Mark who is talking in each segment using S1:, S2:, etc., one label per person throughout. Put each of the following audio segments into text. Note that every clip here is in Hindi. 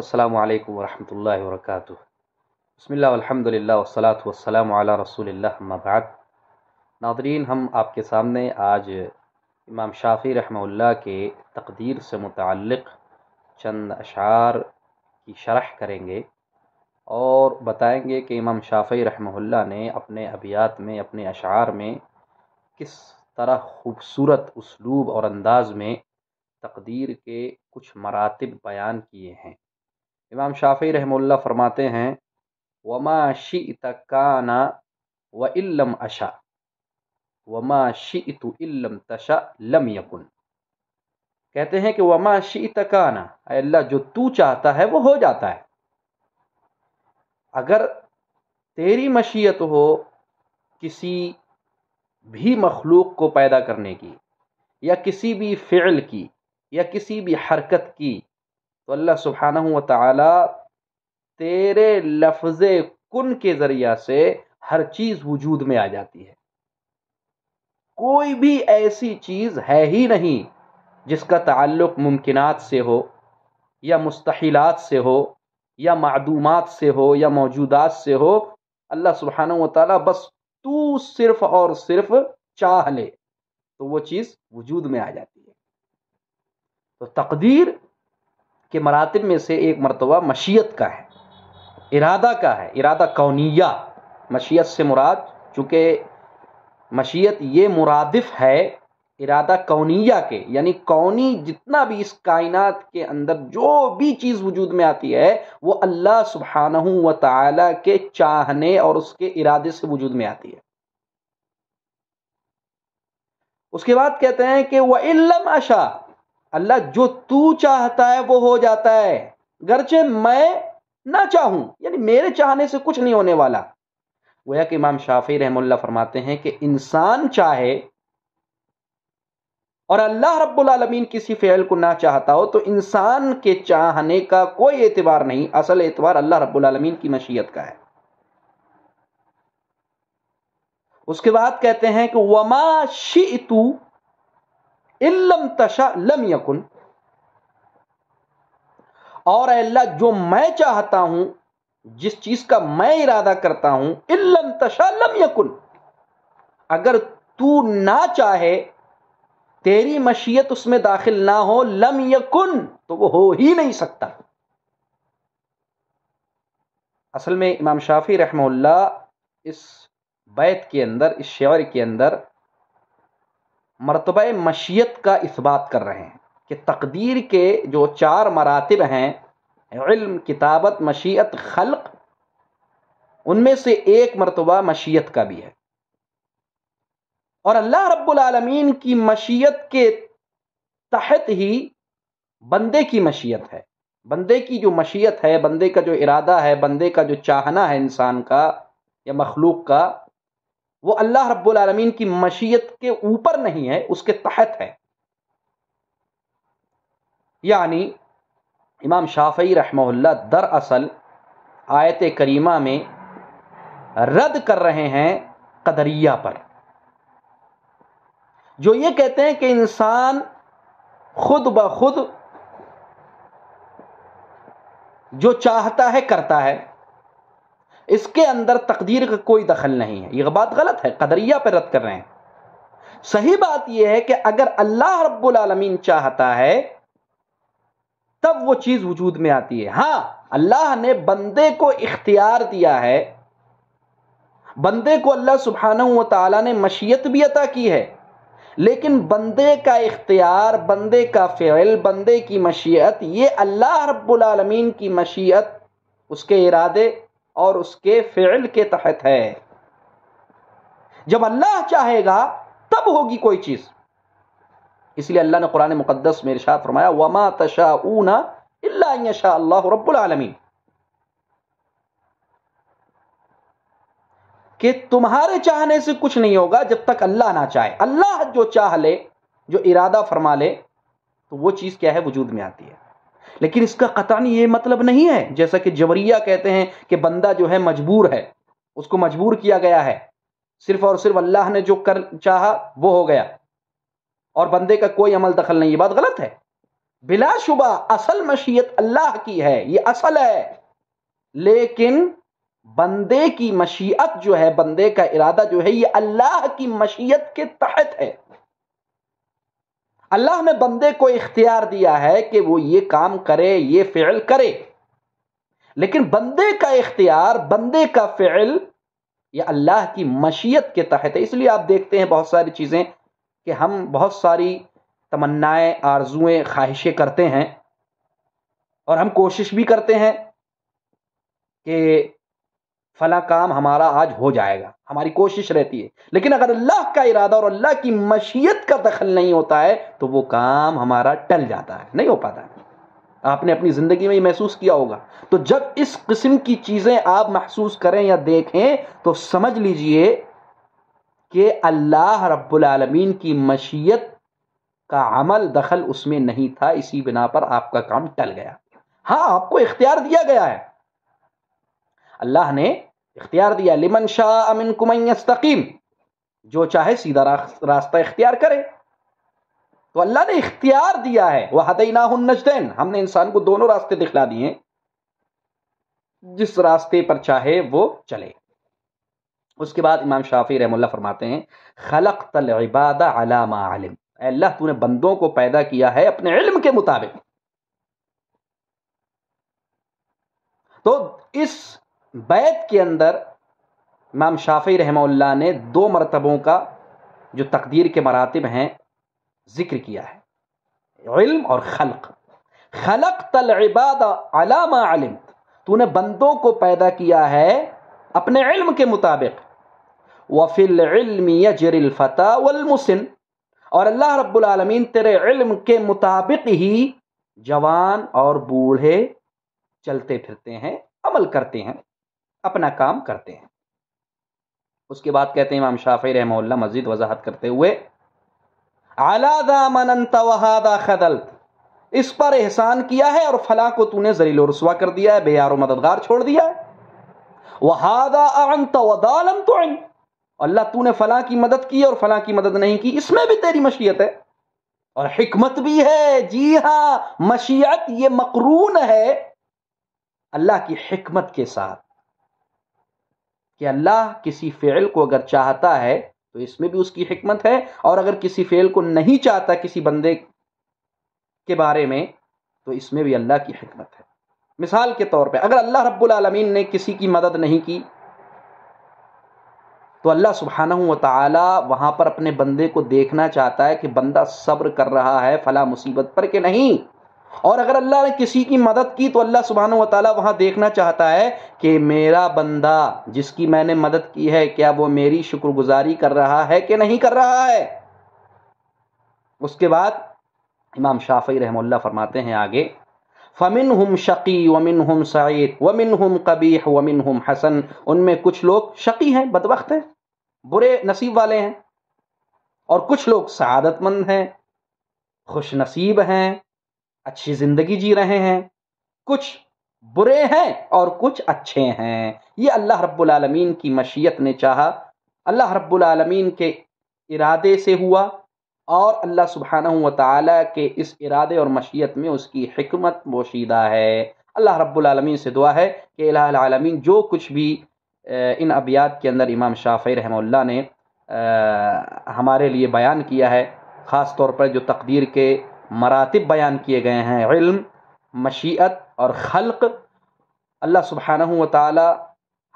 S1: अल्लाम वरहमल वर्क बसमिल्ल वसलात वसलाम रसूल मबाद नादरीन हम आपके सामने आज इमाम शाफ़ी रहमल्ला के तकदीर से मुतक़ चंद अशार की शरह करेंगे और बताएंगे कि इमाम शाफ़ी रहमल्ला ने अपने अबियात में अपने अशार में किस तरह खूबसूरत उसलूब और अंदाज़ में तकदीर के कुछ मरातब बयान किए हैं इमाम शाफ़ी रहमुल्ला फरमाते हैं वमा शी तकाना व इल्लम अशा वमा शी तो इल्लम तशा लम यकुन कहते हैं कि वमा शी तकाना अल्लाह जो तू चाहता है वो हो जाता है अगर तेरी मशीयत हो किसी भी मखलूक को पैदा करने की या किसी भी फ़िल की या किसी भी हरकत की तो अल्लाह सुबहाना व ताला तेरे लफ्ज़ कुन के ज़रिया से हर चीज़ वजूद में आ जाती है कोई भी ऐसी चीज़ है ही नहीं जिसका ताल्लुक मुमकिनात से हो या मुस्तहिलात से हो या मदूमत से हो या मौजूदात से हो अल्लाह सुबहाना व ताली बस तू सिर्फ और सिर्फ चाह ले तो वो चीज़ वजूद में आ जाती है तो तकदीर के मरातब में से एक मरतबा मशीत का है इरादा का है इरादा कौनिया मशीत से मुराद चूँकि मशीयत ये मुरादिफ है इरादा कौनिया के यानी कौनी जितना भी इस कायनात के अंदर जो भी चीज़ वजूद में आती है वो अल्लाह सुबहाना व ताला के चाहने और उसके इरादे से वजूद में आती है उसके बाद कहते हैं कि वह इलम अशा अल्लाह जो तू चाहता है वो हो जाता है गरचे मैं ना चाहूं यानी मेरे चाहने से कुछ नहीं होने वाला वो कि इमाम शाफी रहमुल्ला फरमाते हैं कि इंसान चाहे और अल्लाह रब्बुलमीन किसी फ़ेल को ना चाहता हो तो इंसान के चाहने का कोई एतबार नहीं असल एतबार अल्लाह रब्बुलमीन की मशीयत का है उसके बाद कहते हैं कि वमा शी तू इल्लम तशा लम यकुन और अल्लाह जो मैं चाहता हूं जिस चीज का मैं इरादा करता हूं इल्लम तशा लम यकुन अगर तू ना चाहे तेरी मशीयत उसमें दाखिल ना हो लम यकुन तो वो हो ही नहीं सकता असल में इमाम शाफी रहमल्ला इस बैत के अंदर इस शेर के अंदर मरतब मशीत का इस बात कर रहे हैं कि तकदीर के जो चार मरातब हैं इल्म किताबत मशीत खलक़ उनमें से एक मरतबा मशीत का भी है और अल्लाह रब्बुलमीन की मशीत के तहत ही बंदे की मशीत है बंदे की जो मशीयत है बंदे का जो इरादा है बंदे का जो चाहना है इंसान का या मखलूक का वो अल्लाह रब्बुल की मशीयत के ऊपर नहीं है उसके तहत है यानी इमाम शाफी रहमल्ला दरअसल आयत करीमा में रद्द कर रहे हैं कदरिया पर जो ये कहते हैं कि इंसान खुद ब खुद जो चाहता है करता है इसके अंदर तकदीर का कोई दखल नहीं है यह बात गलत है कदरिया पर रद्द कर रहे हैं सही बात यह है कि अगर अल्लाह रब्बुल चाहता है तब वो चीज वजूद में आती है हां अल्लाह ने बंदे को इख्तियार दिया है बंदे को अल्लाह सुबहाना तला ने मशीयत भी अता की है लेकिन बंदे का इख्तियार बंदे का फ़ेल बंदे की मशीयत ये अल्लाह रब्बुल रबालमीन की मशीयत उसके इरादे और उसके फेल के तहत है जब अल्लाह चाहेगा तब होगी कोई चीज़ इसलिए अल्लाह ने कुरान मुकदस में इर्शाद फरमाया वमा तशाऊना अल्लाह रब्बुलमी कि तुम्हारे चाहने से कुछ नहीं होगा जब तक अल्लाह ना चाहे अल्लाह जो चाह ले जो इरादा फरमा ले तो वो चीज़ क्या है वजूद में आती है लेकिन इसका कतानी ये मतलब नहीं है जैसा कि जबरिया कहते हैं कि बंदा जो है मजबूर है उसको मजबूर किया गया है सिर्फ और सिर्फ अल्लाह ने जो कर चाह वो हो गया और बंदे का कोई अमल दखल नहीं ये बात गलत है बिलाशुबा असल मशीयत अल्लाह की है ये असल है लेकिन बंदे की मशीयत जो है बंदे का इरादा जो है ये अल्लाह की मशीयत के तहत है अल्लाह ने बंदे को इख्तियार दिया है कि वो ये काम करे ये फ़िल करे लेकिन बंदे का इख्तियार बंदे का फ़िल ये अल्लाह की मशीयत के तहत है इसलिए आप देखते हैं बहुत सारी चीज़ें कि हम बहुत सारी तमन्नाएं आरजुएं ख्वाहिशें करते हैं और हम कोशिश भी करते हैं कि फला काम हमारा आज हो जाएगा हमारी कोशिश रहती है लेकिन अगर अल्लाह का इरादा और अल्लाह की मशीयत का दखल नहीं होता है तो वो काम हमारा टल जाता है नहीं हो पाता है आपने अपनी ज़िंदगी में ये महसूस किया होगा तो जब इस किस्म की चीज़ें आप महसूस करें या देखें तो समझ लीजिए कि अल्लाह रब्बुलमीन की मशीयत का अमल दखल उसमें नहीं था इसी बिना पर आपका काम टल गया हाँ आपको इख्तियार दिया गया है अल्लाह ने इख्तियार दिया लिमन शाह अमिन कुमस्तकीम जो चाहे सीधा रास्ता इख्तियार करे तो अल्लाह ने इख्तियार दिया है वह हदईना नजदैन हमने इंसान को दोनों रास्ते दिखला दिए जिस रास्ते पर चाहे वो चले उसके बाद इमाम शाफी रहमुल्ला फरमाते हैं खलक तल इबादा अलामा अल्लाह तूने बंदों को पैदा किया है अपने इल्म के मुताबिक तो इस बैत के अंदर माम शाफी रहमल्ला ने दो मरतबों का जो तकदीर के मरातब हैं जिक्र किया है इल्म और खलक खलक तल इबाद अलामा तूने बंदों को पैदा किया है अपने इल्म के मुताबिक वफिल यजरिल और अल्लाह रबालमीन तेरे इल्म के मुताबिक ही जवान और बूढ़े चलते फिरते हैं अमल करते हैं अपना काम करते हैं उसके बाद कहते हैं इमाम शाफी रहम मस्जिद वजाहत करते हुए आलादा मनंता वहादा इस पर एहसान किया है और फला को तूने जलील रसुआ कर दिया है बेयार मददगार छोड़ दिया है वहादा अंत तो अल्लाह तूने फला की मदद की और फला की मदद नहीं की इसमें भी तेरी मशीयत है और हिकमत भी है जी हा मशीयत ये मकरून है अल्लाह की हिकमत के साथ कि अल्लाह किसी फ़ेल को अगर चाहता है तो इसमें भी उसकी हमत है और अगर किसी फ़ेल को नहीं चाहता किसी बंदे के बारे में तो इसमें भी अल्लाह की हमत है मिसाल के तौर पे अगर अल्लाह रब्बुल रबालमीन ने किसी की मदद नहीं की तो अल्लाह सुबहाना व ताली वहाँ पर अपने बंदे को देखना चाहता है कि बंदा सब्र कर रहा है फला मुसीबत पर कि नहीं और अगर अल्लाह ने किसी की मदद की तो अल्लाह सुबहान व वहां वहाँ देखना चाहता है कि मेरा बंदा जिसकी मैंने मदद की है क्या वो मेरी शुक्रगुजारी कर रहा है कि नहीं कर रहा है उसके बाद इमाम शाफी रहमल्ला फरमाते हैं आगे फ़मिन हम शकी वमिन हम सईद वमिन हम कबीह वमिन हम हसन उनमें कुछ लोग शकी हैं बदबक हैं बुरे नसीब वाले हैं और कुछ लोग शहादतमंद हैं खुश नसीब हैं अच्छी ज़िंदगी जी रहे हैं कुछ बुरे हैं और कुछ अच्छे हैं ये अल्लाह रब्बुल रबालमीन की मशीयत ने चाहा अल्लाह रब्बुल रबालमीन के इरादे से हुआ और अल्लाह सुबहाना व के इस इरादे और मशीयत में उसकी हमत पोशीदा है अल्लाह रब्बुल रबालमीन से दुआ है कि आलमीन जो कुछ भी इन अबियात के अंदर इमाम शाफ रहमल्ला ने हमारे लिए बयान किया है ख़ास तौर पर जो तकदीर के मरातब बयान किए गए हैं इल्म मशीत और खल्क अल्लाह सुबहाना व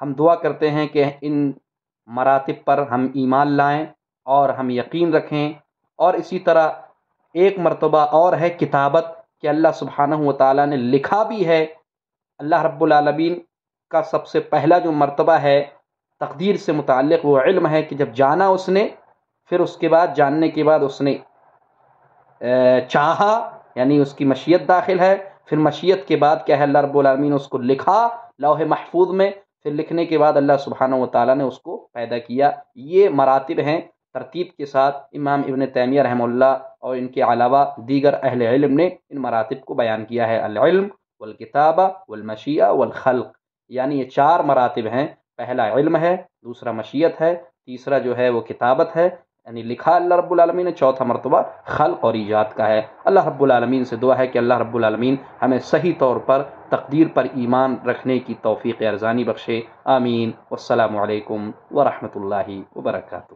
S1: हम दुआ करते हैं कि इन मरातब पर हम ईमान लाएं और हम यकीन रखें और इसी तरह एक मरतबा और है किताबत कि अल्लाह सुबहाना व ताली ने लिखा भी है अल्लाह रब्बुलमीन का सबसे पहला जो मरतबा है तकदीर से मुतल वो इल्म है कि जब जाना उसने फिर उसके बाद जानने के बाद उसने चाहा यानी उसकी मशीयत दाखिल है फिर मशीयत के बाद क्या है अल्लाह रबालमीन उसको लिखा लौह महफूज में फिर लिखने के बाद अल्लाह सुबहाना व ने उसको पैदा किया ये मरातब हैं तरतीब के साथ इमाम इबन तैमिया रहमल्ला और इनके अलावा दीगर अहल इल्म ने इन मरातब को बयान किया है अलम वलकिताबा वलमशिया वलखल्क यानी ये चार मरातब हैं पहला इल्म है दूसरा मशीयत है तीसरा जो है वो किताबत है यानी लिखा अल्लाह रब्बुलमी ने चौथा मरतबा ख़ल और ईजाद का है अल्लाह रब्बुलमीन से दुआ है कि अल्लाह रब्बुलमीन हमें सही तौर पर तकदीर पर ईमान रखने की तोफ़ी अरजानी बख्शे आमीन वालकम वरहमल वर्का